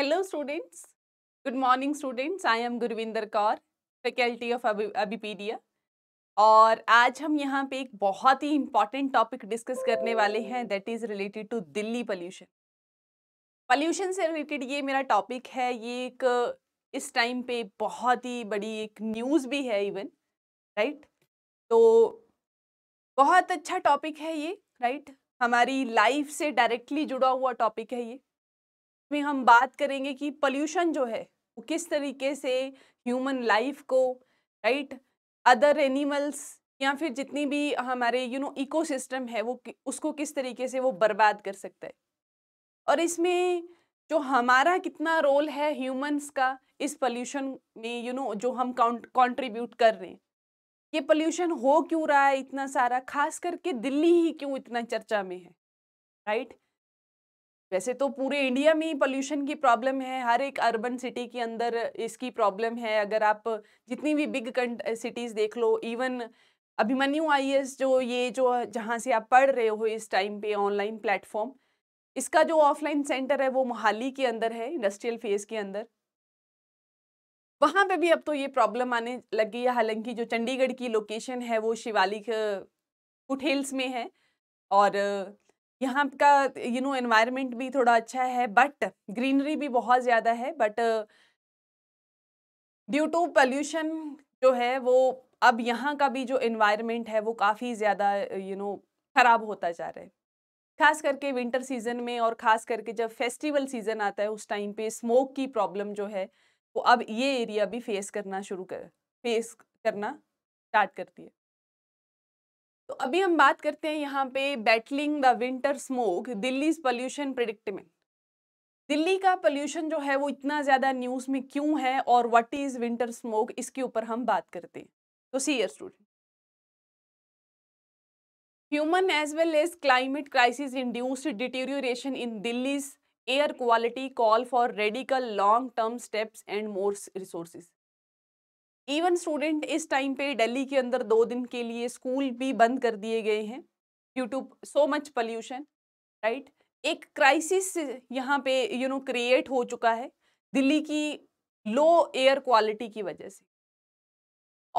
Hello students. Good morning students. I am Gurvinder Kaur, faculty of Abipedia. और आज हम यहाँ पे एक बहुत ही इम्पॉर्टेंट टॉपिक डिस्कस करने वाले हैं that is related to Delhi pollution pollution से रिलेटेड ये मेरा टॉपिक है ये एक इस टाइम पे बहुत ही बड़ी एक न्यूज़ भी है इवन राइट तो बहुत अच्छा टॉपिक है ये राइट हमारी लाइफ से डायरेक्टली जुड़ा हुआ टॉपिक है ये में हम बात करेंगे कि पल्यूशन जो है वो किस तरीके से ह्यूमन लाइफ को राइट अदर एनिमल्स या फिर जितनी भी हमारे यू नो इकोसिस्टम है वो उसको किस तरीके से वो बर्बाद कर सकता है और इसमें जो हमारा कितना रोल है ह्यूमंस का इस पोल्यूशन में यू you नो know, जो हम कॉन्ट्रीब्यूट कर रहे हैं ये पोल्यूशन हो क्यों रहा है इतना सारा खास करके दिल्ली ही क्यों इतना चर्चा में है राइट right? वैसे तो पूरे इंडिया में ही पॉल्यूशन की प्रॉब्लम है हर एक अर्बन सिटी के अंदर इसकी प्रॉब्लम है अगर आप जितनी भी बिग सिटीज़ देख लो इवन अभिमन्यु आई e जो ये जो जहाँ से आप पढ़ रहे हो इस टाइम पे ऑनलाइन प्लेटफॉर्म इसका जो ऑफलाइन सेंटर है वो मोहाली के अंदर है इंडस्ट्रियल फेज के अंदर वहाँ पे भी अब तो ये प्रॉब्लम आने लगी है हालांकि जो चंडीगढ़ की लोकेशन है वो शिवालिक फुटहिल्स में है और यहाँ का यू नो एनवायरनमेंट भी थोड़ा अच्छा है बट ग्रीनरी भी बहुत ज़्यादा है बट ड्यू टू पल्यूशन जो है वो अब यहाँ का भी जो एनवायरनमेंट है वो काफ़ी ज़्यादा यू नो ख़राब होता जा रहा है खास करके विंटर सीजन में और ख़ास करके जब फेस्टिवल सीज़न आता है उस टाइम पे स्मोक की प्रॉब्लम जो है वो अब ये एरिया भी फेस करना शुरू कर फेस करना स्टार्ट करती है तो अभी हम बात करते हैं यहाँ पे battling the winter smoke Delhi pollution predicament Delhi का पॉल्यूशन जो है वो इतना ज़्यादा न्यूज़ में क्यों है और व्हाट इज़ विंटर स्मोक इसके ऊपर हम बात करते हैं तो see student human as well as climate crisis induced deterioration in Delhi's air quality call for radical long term steps and more resources even student इस टाइम पे दिल्ली के अंदर दो दिन के लिए स्कूल भी बंद कर दिए गए हैं due to so much pollution right एक क्राइसिस यहाँ पे यू नो क्रिएट हो चुका है दिल्ली की लो एयर क्वालिटी की वजह से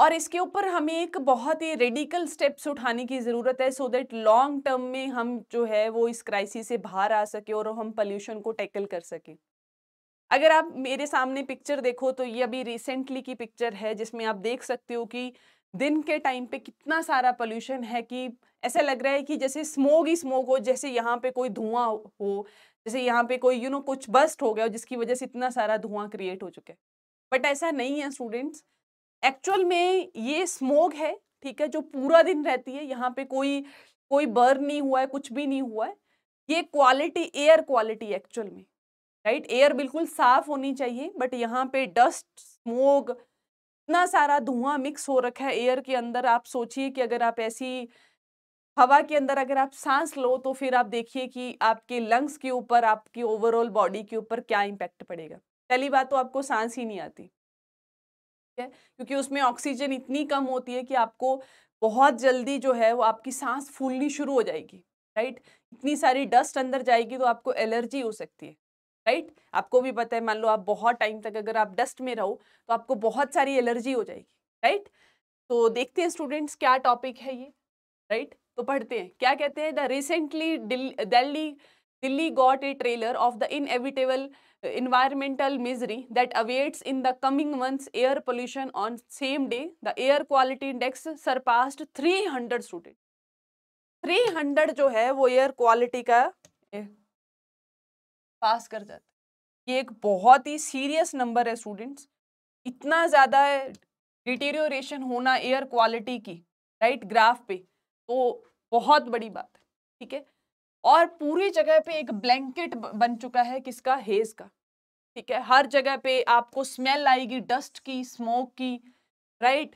और इसके ऊपर हमें एक बहुत ही रेडिकल स्टेप्स उठाने की ज़रूरत है सो दैट लॉन्ग टर्म में हम जो है वो इस क्राइसिस से बाहर आ सके और हम पॉल्यूशन को टैकल कर सकें अगर आप मेरे सामने पिक्चर देखो तो ये अभी रिसेंटली की पिक्चर है जिसमें आप देख सकते हो कि दिन के टाइम पे कितना सारा पोल्यूशन है कि ऐसा लग रहा है कि जैसे स्मोक ही स्मोक हो जैसे यहाँ पे कोई धुआं हो जैसे यहाँ पे कोई यू you नो know, कुछ बस्ट हो गया हो जिसकी वजह से इतना सारा धुआं क्रिएट हो चुका है बट ऐसा नहीं है स्टूडेंट्स एक्चुअल में ये स्मोग है ठीक है जो पूरा दिन रहती है यहाँ पे कोई कोई बर्न नहीं हुआ है कुछ भी नहीं हुआ है ये क्वालिटी एयर क्वालिटी एक्चुअल में राइट एयर बिल्कुल साफ होनी चाहिए बट यहाँ पे डस्ट स्मोक इतना सारा धुआं मिक्स हो रखा है एयर के अंदर आप सोचिए कि अगर आप ऐसी हवा के अंदर अगर आप सांस लो तो फिर आप देखिए कि आपके लंग्स के ऊपर आपकी ओवरऑल बॉडी के ऊपर क्या इम्पैक्ट पड़ेगा पहली बात तो आपको सांस ही नहीं आती ठीक है क्योंकि उसमें ऑक्सीजन इतनी कम होती है कि आपको बहुत जल्दी जो है वो आपकी सांस फूलनी शुरू हो जाएगी राइट इतनी सारी डस्ट अंदर जाएगी तो आपको एलर्जी हो सकती है राइट right? आपको भी पता है मान लो आप बहुत टाइम तक अगर आप डस्ट में रहो तो आपको बहुत सारी एलर्जी हो जाएगी राइट right? तो देखते हैं स्टूडेंट्स क्या टॉपिक है ये राइट right? तो पढ़ते हैं क्या कहते हैं the recently Delhi Delhi got a trailer of the inevitable environmental misery that awaits in the coming months air pollution on same day the air quality index surpassed 300 student three जो है वो एयर क्वालिटी का पास कर जाते ये एक बहुत ही सीरियस नंबर है स्टूडेंट्स इतना ज़्यादा डिटेरियोरेशन होना एयर क्वालिटी की राइट ग्राफ पे तो बहुत बड़ी बात है ठीक है और पूरी जगह पे एक ब्लैंकेट बन चुका है किसका हेज का ठीक है हर जगह पे आपको स्मेल आएगी डस्ट की स्मोक की राइट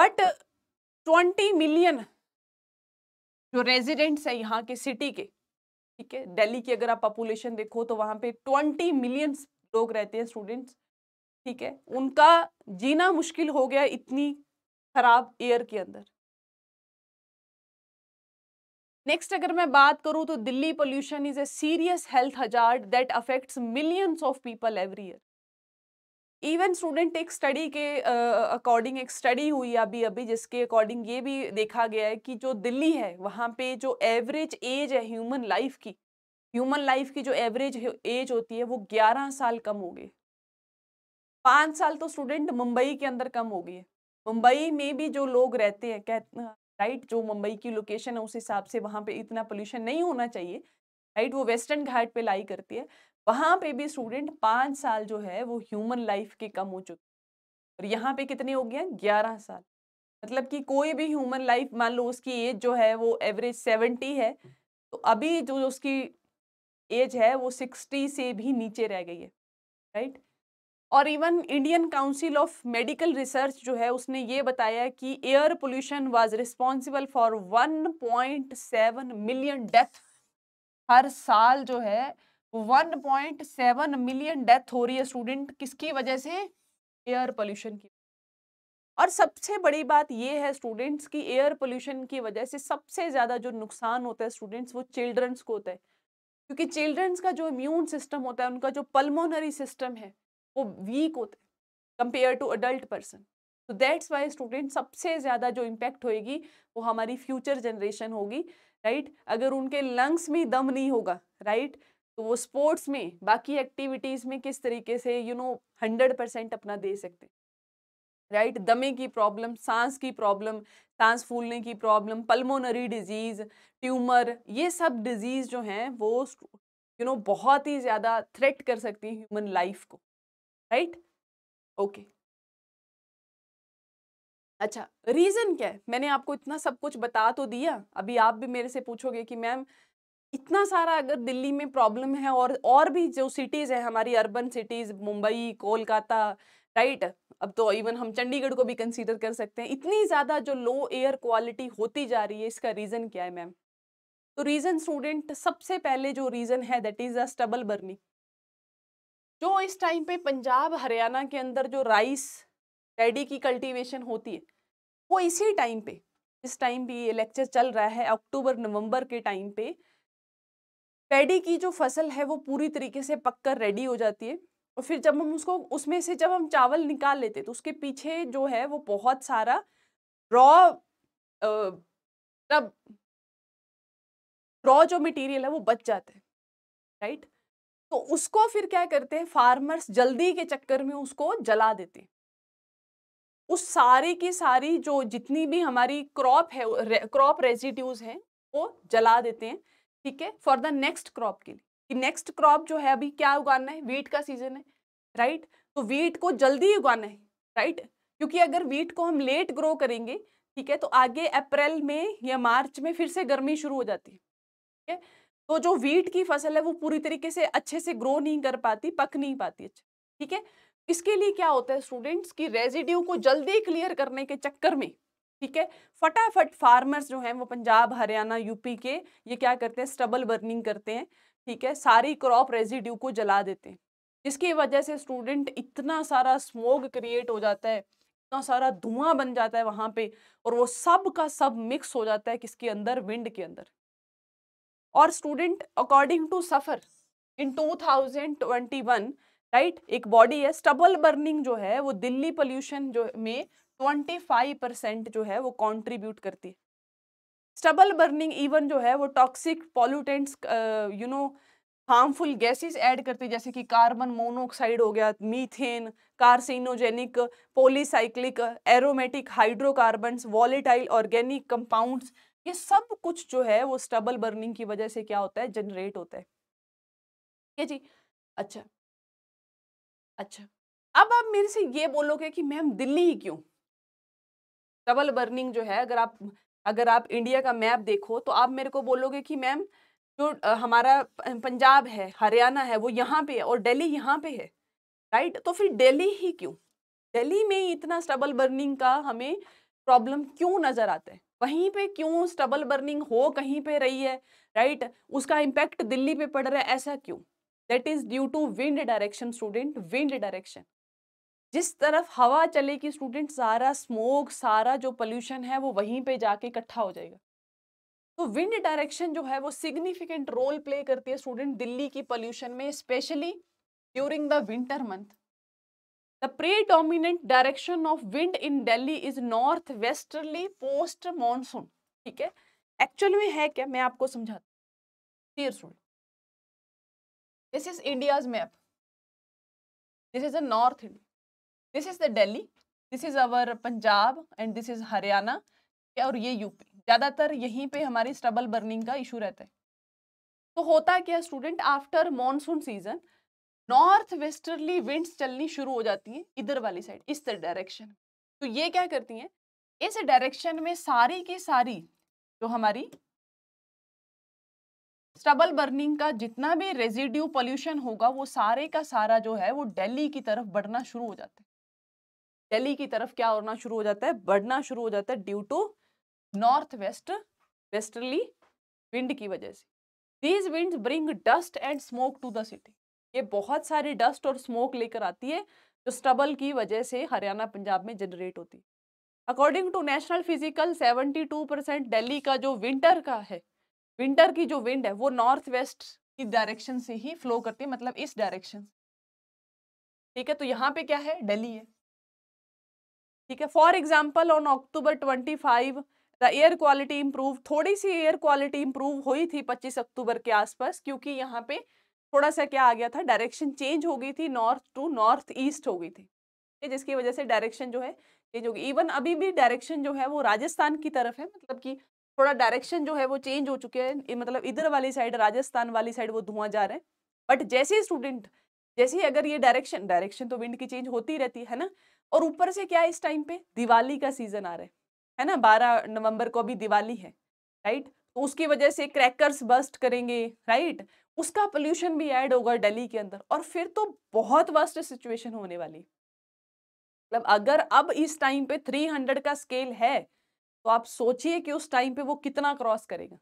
बट ट्वेंटी मिलियन जो रेजिडेंट्स है यहाँ के सिटी के ठीक है दिल्ली की अगर आप पॉपुलेशन देखो तो वहाँ पे ट्वेंटी मिलियन लोग रहते हैं स्टूडेंट्स ठीक है उनका जीना मुश्किल हो गया इतनी खराब एयर के अंदर नेक्स्ट अगर मैं बात करूं तो Delhi pollution is a serious health hazard that affects millions of people every year even student एक स्टडी के अकॉर्डिंग uh, एक स्टडी हुई अभी अभी जिसके अकॉर्डिंग ये भी देखा गया है कि जो दिल्ली है वहाँ पे जो एवरेज एज है ह्यूमन लाइफ की ह्यूमन लाइफ की जो एवरेज एज होती है वो ग्यारह साल कम हो गई पाँच साल तो स्टूडेंट मुंबई के अंदर कम हो गई है मुंबई में भी जो लोग रहते हैं कह राइट जो मुंबई की लोकेशन है उस हिसाब से वहाँ पे इतना पोल्यूशन नहीं होना चाहिए राइट वो वेस्टर्न घाट पे लाई करती है वहाँ पे भी स्टूडेंट पाँच साल जो है वो ह्यूमन लाइफ के कम हो चुके और यहाँ पे कितने हो गया ग्यारह साल मतलब कि कोई भी ह्यूमन लाइफ मान लो उसकी एज जो है वो एवरेज सेवेंटी है तो अभी जो उसकी एज है वो सिक्सटी से भी नीचे रह गई है राइट और even Indian Council of Medical Research जो है उसने ये बताया कि air pollution was responsible for 1.7 million death हर साल जो है 1.7 मिलियन डेथ हो रही है स्टूडेंट किसकी वजह से एयर पोल्यूशन की और सबसे बड़ी बात यह है स्टूडेंट्स की एयर पोल्यूशन की वजह से सबसे ज़्यादा जो नुकसान होता है स्टूडेंट्स वो चिल्ड्रंस को होता है क्योंकि चिल्ड्रंस का जो इम्यून सिस्टम होता है उनका जो पल्मोनरी सिस्टम है वो वीक होता है कंपेयर टू अडल्ट पर्सन तो दैट्स वाई स्टूडेंट सबसे ज़्यादा जो इम्पैक्ट होएगी वो हमारी फ्यूचर जनरेशन होगी राइट अगर उनके लंग्स में दम नहीं होगा राइट तो वो स्पोर्ट्स में बाकी एक्टिविटीज़ में किस तरीके से यू नो हंड्रेड परसेंट अपना दे सकते हैं राइट right? दमे की प्रॉब्लम सांस की प्रॉब्लम सांस फूलने की प्रॉब्लम पल्मोनरी डिजीज़ ट्यूमर ये सब डिजीज़ जो हैं वो यू you नो know, बहुत ही ज़्यादा थ्रेट कर सकती हैं ह्यूमन लाइफ को राइट right? Okay okay. अच्छा रीज़न क्या है मैंने आपको इतना सब कुछ बता तो दिया अभी आप भी मेरे से पूछोगे कि मैम इतना सारा अगर दिल्ली में प्रॉब्लम है और और भी जो सिटीज़ है हमारी urban cities Mumbai Kolkata right अब तो इवन हम चंडीगढ़ को भी कंसीडर कर सकते हैं इतनी ज़्यादा जो लो एयर क्वालिटी होती जा रही है इसका रीज़न क्या है मैम तो रीज़न स्टूडेंट सबसे पहले जो रीज़न है that is a stubble burning जो इस टाइम पे पंजाब हरियाणा के अंदर जो राइस डैडी की कल्टीवेशन होती है वो इसी टाइम पे इस टाइम भी ये लेक्चर चल रहा है अक्टूबर नवंबर के टाइम पे पैडी की जो फसल है वो पूरी तरीके से पक कर रेडी हो जाती है और फिर जब हम उसको उसमें से जब हम चावल निकाल लेते तो उसके पीछे जो है वो बहुत सारा रॉ तब रॉ जो मटेरियल है वो बच जाता है राइट तो उसको फिर क्या करते हैं फार्मर्स जल्दी के चक्कर में उसको जला देते हैं उस सारी की सारी जो जितनी भी हमारी क्रॉप है क्रॉप रेजिड्यूज हैं वो जला देते हैं ठीक है फॉर द नेक्स्ट क्रॉप के लिए नेक्स्ट क्रॉप जो है अभी क्या उगाना है वीट का सीजन है राइट right? तो वीट को जल्दी उगाना है राइट right? क्योंकि अगर वीट को हम लेट ग्रो करेंगे ठीक है तो आगे अप्रैल में या मार्च में फिर से गर्मी शुरू हो जाती है ठीक है तो जो वीट की फसल है वो पूरी तरीके से अच्छे से ग्रो नहीं कर पाती पक नहीं पाती अच्छा ठीक है इसके लिए क्या होता है स्टूडेंट्स की रेजिड्यू को जल्दी क्लियर करने के चक्कर में ठीक है फटाफट फार्मर्स जो हैं वो पंजाब हरियाणा यूपी के ये क्या करते हैं स्टबल बर्निंग करते हैं ठीक है सारी क्रॉप रेजिड्यू को जला देते हैं जिसकी वजह से स्टूडेंट इतना सारा स्मोग क्रिएट हो जाता है इतना सारा धुआं बन जाता है वहाँ पे और वो सब का सब मिक्स हो जाता है किसके अंदर विंड के अंदर और student according to SAFAR in 2021 right एक बॉडी है स्टबल बर्निंग जो है वो दिल्ली पोल्यूशन जो में ट्वेंटी फाइव परसेंट जो है वो कॉन्ट्रीब्यूट करती है स्टबल बर्निंग इवन जो है वो toxic pollutants you know harmful gases add करती है जैसे कि कार्बन मोनोऑक्साइड हो गया methane carcinogenic polycyclic aromatic hydrocarbon volatile organic compounds ये सब कुछ जो है वो स्टबल बर्निंग की वजह से क्या होता है जनरेट होता है ठीक है जी अच्छा अच्छा अब आप मेरे से ये बोलोगे कि मैम दिल्ली ही क्यों डबल बर्निंग जो है अगर आप अगर आप इंडिया का मैप देखो तो आप मेरे को बोलोगे कि मैम जो हमारा पंजाब है हरियाणा है वो यहाँ पे है और दिल्ली यहाँ पे है राइट तो फिर दिल्ली ही क्यों दिल्ली में इतना स्टबल बर्निंग का हमें प्रॉब्लम क्यों नज़र आता है वहीं पे क्यों स्टबल बर्निंग हो कहीं पे रही है राइट उसका इम्पैक्ट दिल्ली पे पड़ रहा है ऐसा क्यों that is due to wind direction student wind direction जिस तरफ हवा चलेगी स्टूडेंट सारा स्मोक सारा जो पोल्यूशन है वो वहीं पे जाके इकट्ठा हो जाएगा तो विंड डायरेक्शन जो है वो सिग्निफिकेंट रोल प्ले करती है स्टूडेंट दिल्ली की पोल्यूशन में specially during the winter month the dominant direction of wind in Delhi is north westerly post monsoon ठीक है एक्चुअल में है क्या मैं आपको समझाती हूँ सुन this is India's map this is a north India this is the Delhi this is our Punjab and this is Haryana और ये यूपी ज़्यादातर यहीं पे हमारी स्टबल बर्निंग का इशू रहता है तो होता क्या student after monsoon season north westerly winds चलनी शुरू हो जाती हैं इधर वाली साइड इस डायरेक्शन तो ये क्या करती हैं इस डायरेक्शन में सारी की सारी जो हमारी स्टबल बर्निंग का जितना भी रेजिड्यू पोल्यूशन होगा वो सारे का सारा जो है वो दिल्ली की तरफ बढ़ना शुरू हो जाता है दिल्ली की तरफ क्या होना शुरू हो जाता है बढ़ना शुरू हो जाता है due to north west westerly wind की वजह से these wind bring dust and smoke to the city ये बहुत सारी डस्ट और स्मोक लेकर आती है जो स्टबल की वजह से हरियाणा पंजाब में जनरेट होती है according to national physical 72 percent Delhi का जो विंटर का है विंटर की जो विंड है वो नॉर्थ वेस्ट की डायरेक्शन से ही फ्लो करती है मतलब इस डायरेक्शन ठीक है तो यहाँ पे क्या है डेली है ठीक है for example on October twenty five the air quality improve थोड़ी सी एयर क्वालिटी इम्प्रूव हुई थी पच्चीस अक्टूबर के आसपास क्योंकि यहाँ पे थोड़ा सा क्या आ गया था डायरेक्शन चेंज हो गई थी नॉर्थ टू नॉर्थ ईस्ट हो गई थी जिसकी वजह से डायरेक्शन जो है चेंज गई इवन अभी भी डायरेक्शन जो है वो राजस्थान की तरफ है मतलब कि थोड़ा डायरेक्शन जो है वो चेंज हो चुके हैं मतलब इधर वाली साइड राजस्थान वाली साइड वो धुआं जा रहे हैं बट जैसे स्टूडेंट जैसे अगर ये डायरेक्शन डायरेक्शन तो विंड की चेंज होती रहती है ना और ऊपर से क्या है इस टाइम पे दिवाली का सीजन आ रहा है है ना बारह नवंबर को अभी दिवाली है राइट तो उसकी वजह से क्रैकर्स बस्ट करेंगे राइट उसका पोल्यूशन भी ऐड होगा दिल्ली के अंदर और फिर तो बहुत वर्स्ट सिचुएशन होने वाली मतलब अगर अब इस टाइम पे 300 का स्केल है तो आप सोचिए कि उस टाइम पे वो कितना क्रॉस करेगा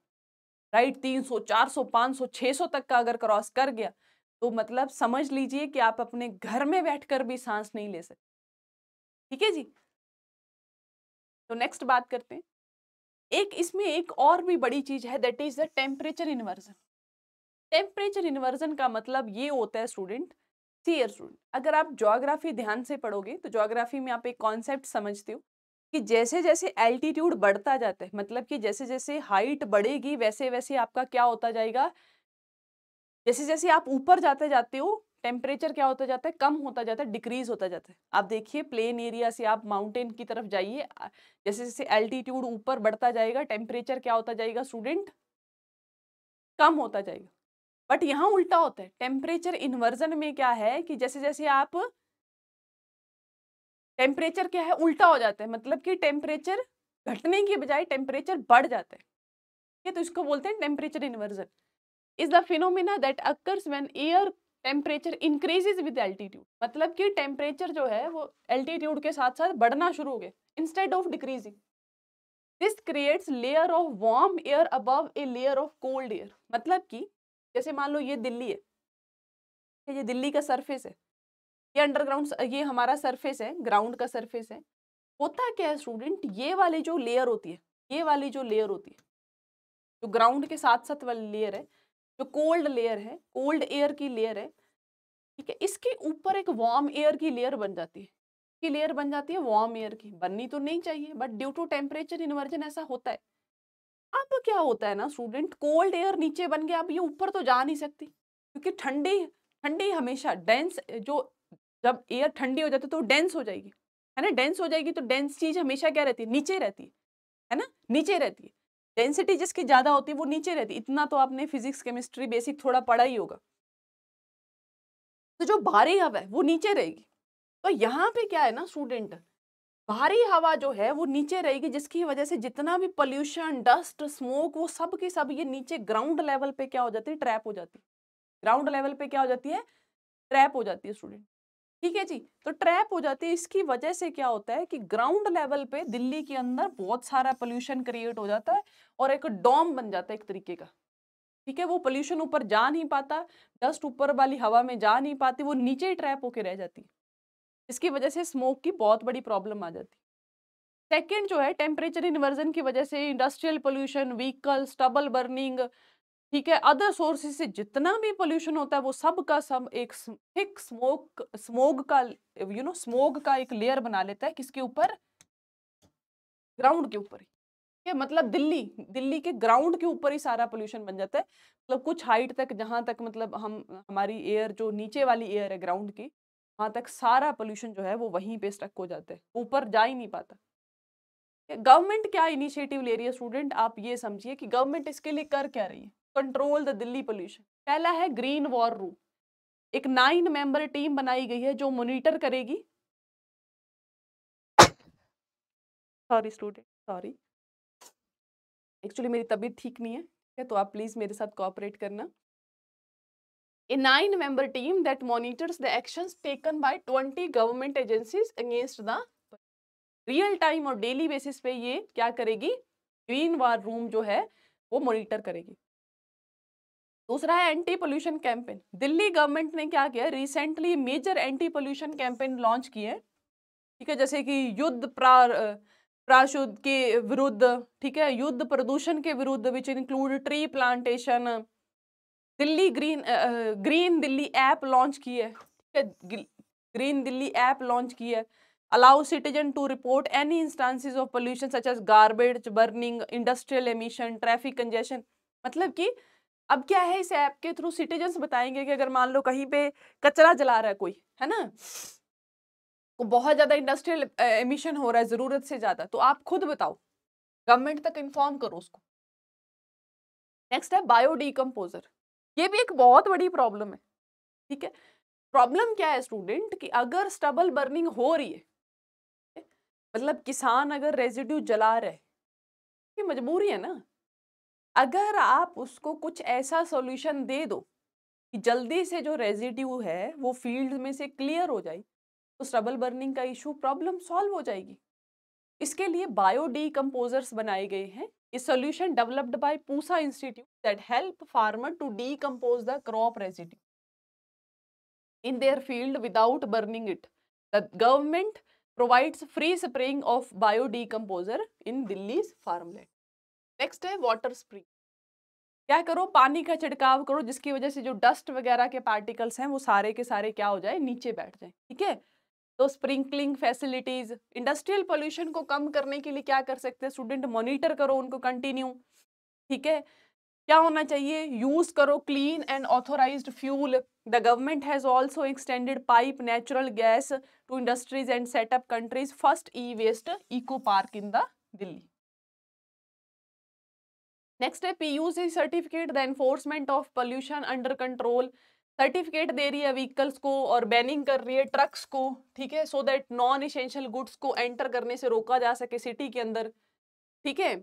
राइट तीन सौ चार सौ पाँच सौ छः सौ तक का अगर क्रॉस कर गया तो मतलब समझ लीजिए कि आप अपने घर में बैठकर भी सांस नहीं ले सकते ठीक है जी तो नेक्स्ट बात करते हैं एक इसमें एक और भी बड़ी चीज है that is the temperature inversion temperature inversion का मतलब ये होता है स्टूडेंट सीयर स्टूडेंट अगर आप जोग्राफी ध्यान से पढ़ोगे तो जोग्राफी में आप एक कॉन्सेप्ट समझते हो कि जैसे जैसे एल्टीट्यूड बढ़ता जाता है मतलब कि जैसे जैसे हाइट बढ़ेगी वैसे वैसे आपका क्या होता जाएगा जैसे जैसे आप ऊपर जाते जाते हो टेम्परेचर क्या होता जाता है कम होता जाता है डिक्रीज होता जाता है आप देखिए प्लेन एरिया से आप माउंटेन की तरफ जाइए जैसे जैसे एल्टीट्यूड ऊपर बढ़ता जाएगा टेम्परेचर क्या होता जाएगा स्टूडेंट कम होता जाएगा बट यहाँ उल्टा होता है टेम्परेचर इन्वर्जन में क्या है कि जैसे जैसे आप टेम्परेचर क्या है उल्टा हो जाता है मतलब कि टेम्परेचर घटने की बजाय टेम्परेचर बढ़ जाता है ये तो इसको बोलते हैं temperature inversion is the phenomena that occurs when air temperature increases with altitude मतलब कि टेम्परेचर जो है वो एल्टीट्यूड के साथ साथ बढ़ना शुरू हो गया instead of decreasing this creates layer of warm air above a layer of cold air मतलब कि जैसे मान लो ये दिल्ली है ये दिल्ली का सरफेस है ये अंडरग्राउंड ये हमारा सरफेस है ग्राउंड का सरफेस है होता क्या है स्टूडेंट ये वाली जो लेयर होती है ये वाली जो लेयर होती है जो ग्राउंड के साथ साथ वाली लेयर है जो कोल्ड लेयर है कोल्ड एयर की लेयर है ठीक है इसके ऊपर एक वार्म एयर की लेयर बन जाती है की लेयर बन जाती है वार्म एयर की बननी तो नहीं चाहिए but due to temperature inversion ऐसा होता है अब क्या होता है ना स्टूडेंट कोल्ड एयर नीचे बन गया अब ये ऊपर तो जा नहीं सकती क्योंकि ठंडी ठंडी हमेशा डेंस जो जब एयर ठंडी हो जाती है तो डेंस हो जाएगी है ना डेंस हो जाएगी तो डेंस चीज हमेशा क्या रहती है नीचे रहती है है ना नीचे रहती है डेंसिटी जिसकी ज़्यादा होती है वो नीचे रहती इतना तो आपने फिजिक्स केमिस्ट्री बेसिक थोड़ा पढ़ा ही होगा तो जो भारी हवा है वो नीचे रहेगी तो यहाँ पे क्या है ना स्टूडेंट भारी हवा जो है वो नीचे रहेगी जिसकी वजह से जितना भी पोल्यूशन डस्ट स्मोक वो सब की सब ये नीचे ग्राउंड लेवल पे क्या हो जाती है ट्रैप हो जाती है ग्राउंड लेवल पे क्या हो जाती है ट्रैप हो जाती है स्टूडेंट ठीक है जी तो ट्रैप हो जाती है इसकी वजह से क्या होता है कि ग्राउंड लेवल पे दिल्ली के अंदर बहुत सारा पोल्यूशन क्रिएट हो जाता है और एक डॉम बन जाता है एक तरीके का ठीक है वो पोल्यूशन ऊपर जा नहीं पाता डस्ट ऊपर वाली हवा में जा नहीं पाती वो नीचे ही ट्रैप होके रह जाती इसकी वजह से स्मोक की बहुत बड़ी प्रॉब्लम आ जाती सेकेंड जो है टेम्परेचर इन्वर्जन की वजह से industrial pollution vehicle stubble burning ठीक है अदर सोर्सेज से जितना भी पोल्यूशन होता है वो सब का सब एक थिक स्मोक स्मोग का यू नो स्मोग का एक लेयर बना लेता है किसके ऊपर ग्राउंड के ऊपर ठीक है मतलब दिल्ली दिल्ली के ग्राउंड के ऊपर ही सारा पोल्यूशन बन जाता है मतलब कुछ हाइट तक जहाँ तक मतलब हम हमारी एयर जो नीचे वाली एयर है ग्राउंड की वहाँ तक सारा पोल्यूशन जो है वो वहीं पे स्टक हो जाता है ऊपर जा ही नहीं पाता गवर्नमेंट क्या इनिशिएटिव ले रही है स्टूडेंट आप ये समझिए कि गवर्नमेंट इसके लिए कर क्या रही है कंट्रोल द दिल्ली पोल्यूशन पहला है ग्रीन वॉर रूम एक नाइन मेंबर टीम बनाई गई है जो मॉनिटर करेगी सॉरी स्टूडेंट सॉरी एक्चुअली मेरी तबीयत ठीक नहीं है ठीक है तो आप प्लीज़ मेरे साथ कॉपरेट करना a nine member team that monitors the actions taken by twenty government agencies against the real time और डेली बेसिस पे ये क्या करेगी ग्रीन वॉर रूम जो है वो मॉनिटर करेगी दूसरा है anti pollution campaign Delhi government ने क्या किया recently major anti pollution campaign launch किए ठीक है जैसे कि युद्ध प्रार प्राशुद्ध के विरुद्ध ठीक है युद्ध प्रदूषण के विरुद्ध which include tree plantation Delhi green green Delhi app launch की है ठीक है ग्रीन दिल्ली ऐप लॉन्च की है allow citizen to report any instances of pollution such as garbage burning industrial emission traffic congestion मतलब कि अब क्या है इस ऐप के थ्रू सिटीजन्स बताएंगे कि अगर मान लो कहीं पे कचरा जला रहा है कोई है ना बहुत ज़्यादा इंडस्ट्रियल एमिशन हो रहा है ज़रूरत से ज़्यादा तो आप खुद बताओ गवर्नमेंट तक इन्फॉर्म करो उसको नेक्स्ट है बायोडिकम्पोजर ये भी एक बहुत बड़ी प्रॉब्लम है ठीक है प्रॉब्लम क्या है स्टूडेंट कि अगर स्टबल बर्निंग हो रही है मतलब किसान अगर रेजिड्यू जला रहे मजबूरी है ना अगर आप उसको कुछ ऐसा सॉल्यूशन दे दो कि जल्दी से जो रेजिड्यू है वो फील्ड में से क्लियर हो जाए तो स्ट्रबल बर्निंग का इशू प्रॉब्लम सॉल्व हो जाएगी इसके लिए बायो डी बनाए गए हैं ये solution developed by Pusa institute that help farmer to डी the crop residue in their field without burning it the government provides free spraying of biodecomposer in Delhi farmland next है वाटर स्प्री क्या करो पानी का छिड़काव करो जिसकी वजह से जो डस्ट वगैरह के पार्टिकल्स हैं वो सारे के सारे क्या हो जाए नीचे बैठ जाए ठीक है तो स्प्रिंकलिंग फैसिलिटीज इंडस्ट्रियल पोल्यूशन को कम करने के लिए क्या कर सकते हैं स्टूडेंट मॉनिटर करो उनको कंटिन्यू ठीक है क्या होना चाहिए यूज करो clean and authorise fuel the government has also extended pipe natural gas to industries and set up country's first e waste eco park in the Delhi next है PUC certificate the enforcement of pollution under control certificate दे रही है vehicles को और banning कर रही है trucks को ठीक है so that non essential goods को एंटर करने से रोका जा सके सिटी के अंदर ठीक है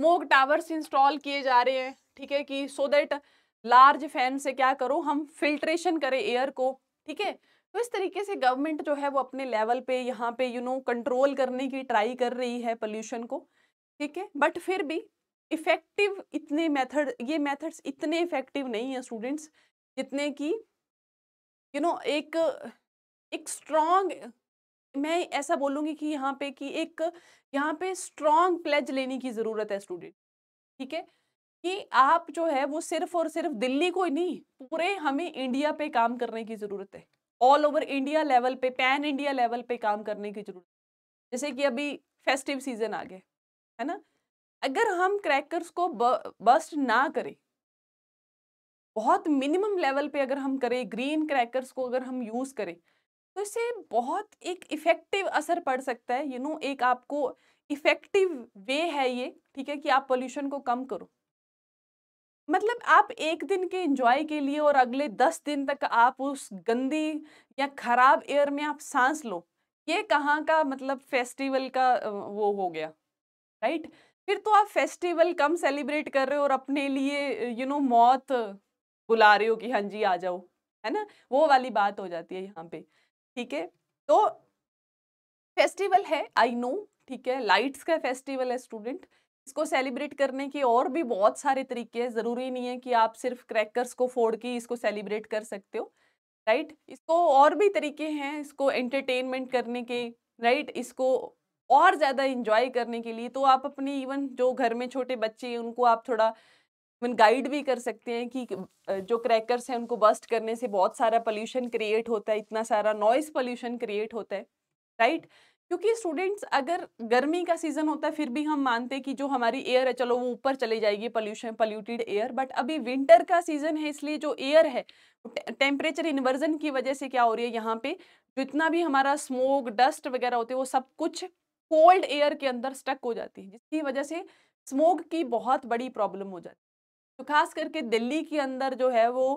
मोक टावर्स इंस्टॉल किए जा रहे हैं ठीक है कि सो दैट लार्ज फैन से क्या करो हम फिल्ट्रेशन करें एयर को ठीक है तो इस तरीके से गवर्नमेंट जो है वो अपने लेवल पे यहाँ पे यू नो कंट्रोल करने की ट्राई कर रही है पोल्यूशन को ठीक है बट फिर भी इफ़ेक्टिव इतने मेथड ये मेथड्स इतने इफ़ेक्टिव नहीं है स्टूडेंट्स जितने कि यू नो एक एक स्ट्रॉन्ग मैं ऐसा बोलूँगी कि यहाँ पे कि एक यहाँ पे स्ट्रॉन्ग प्लेज लेने की ज़रूरत है स्टूडेंट ठीक है कि आप जो है वो सिर्फ और सिर्फ दिल्ली को ही नहीं पूरे हमें इंडिया पे काम करने की ज़रूरत है ऑल ओवर इंडिया लेवल पे पैन इंडिया लेवल पे काम करने की ज़रूरत है जैसे कि अभी फेस्टिव सीजन आ गए है ना अगर हम क्रैकर्स को बस्ट ना करें बहुत मिनिमम लेवल पे अगर हम करें ग्रीन क्रैकर्स को अगर हम यूज़ करें तो इससे बहुत एक इफ़ेक्टिव असर पड़ सकता है यू नो एक आपको इफ़ेक्टिव वे है ये ठीक है कि आप पोल्यूशन को कम करो मतलब आप एक दिन के एंजॉय के लिए और अगले दस दिन तक आप उस गंदी या ख़राब एयर में आप सांस लो ये कहाँ का मतलब फेस्टिवल का वो हो गया राइट right? फिर तो आप फेस्टिवल कम सेलिब्रेट कर रहे हो और अपने लिए यू नो मौत बुला रहे हो कि हाँ जी आ जाओ है ना वो वाली बात हो जाती है यहाँ पे ठीक है तो फेस्टिवल है आई नो ठीक है लाइट्स का फेस्टिवल है स्टूडेंट इसको सेलिब्रेट करने के और भी बहुत सारे तरीके हैं ज़रूरी नहीं है कि आप सिर्फ क्रैकर्स को फोड़ के इसको सेलिब्रेट कर सकते हो राइट इसको और भी तरीके हैं इसको एंटरटेनमेंट करने के राइट इसको और ज़्यादा इंजॉय करने के लिए तो आप अपने इवन जो घर में छोटे बच्चे हैं उनको आप थोड़ा इवन गाइड भी कर सकते हैं कि जो क्रैकर्स हैं उनको बस्ट करने से बहुत सारा पोल्यूशन क्रिएट होता है इतना सारा नॉइज़ पोल्यूशन क्रिएट होता है राइट क्योंकि स्टूडेंट्स अगर गर्मी का सीज़न होता है फिर भी हम मानते हैं कि जो हमारी एयर है चलो वो ऊपर चली जाएगी पोल्यूशन पॉल्यूटेड एयर बट अभी विंटर का सीज़न है इसलिए जो एयर है टेम्परेचर इन्वर्जन की वजह से क्या हो रही है यहाँ पे जितना भी हमारा स्मोक डस्ट वगैरह होते हैं वो सब कुछ कोल्ड एयर के अंदर स्टक हो जाती है जिसकी वजह से स्मोक की बहुत बड़ी प्रॉब्लम हो जाती है तो खास करके दिल्ली के अंदर जो है वो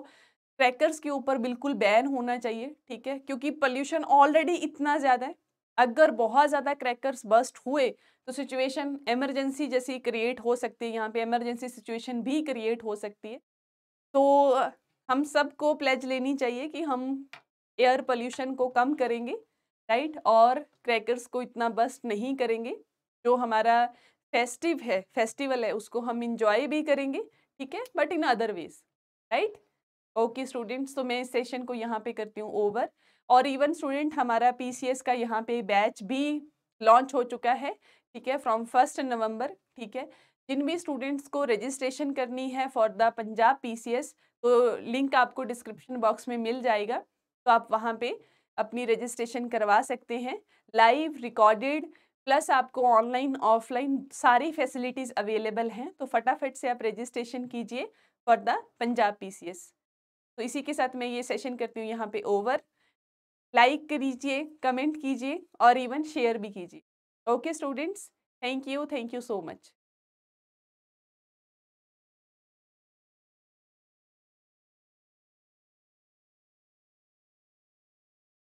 क्रैकर्स के ऊपर बिल्कुल बैन होना चाहिए ठीक है क्योंकि पॉल्यूशन ऑलरेडी इतना ज़्यादा है अगर बहुत ज़्यादा क्रैकर्स बस्ट हुए तो सिचुएशन एमरजेंसी जैसी क्रिएट हो सकती है यहाँ पे एमरजेंसी सिचुएशन भी क्रिएट हो सकती है तो हम सबको प्लेज लेनी चाहिए कि हम एयर पोल्यूशन को कम करेंगे राइट और क्रैकर्स को इतना बस्ट नहीं करेंगे जो हमारा फेस्टिव है फेस्टिवल है उसको हम इंजॉय भी करेंगे ठीक है but in other ways right okay students तो मैं इस सेशन को यहाँ पे करती हूँ ओवर और इवन स्टूडेंट हमारा पीसीएस का यहाँ पे बैच भी लॉन्च हो चुका है ठीक है फ्रॉम फर्स्ट नवंबर ठीक है जिन भी स्टूडेंट्स को रजिस्ट्रेशन करनी है फॉर द पंजाब पीसीएस तो लिंक आपको डिस्क्रिप्शन बॉक्स में मिल जाएगा तो आप वहाँ पे अपनी रजिस्ट्रेशन करवा सकते हैं लाइव रिकॉर्डेड प्लस आपको ऑनलाइन ऑफलाइन सारी फैसिलिटीज़ अवेलेबल हैं तो फटाफट से आप रजिस्ट्रेशन कीजिए फॉर द पंजाब पीसीएस तो इसी के साथ मैं ये सेशन करती हूँ यहाँ पे ओवर लाइक दीजिए कमेंट कीजिए और इवन शेयर भी कीजिए okay students thank you thank you so much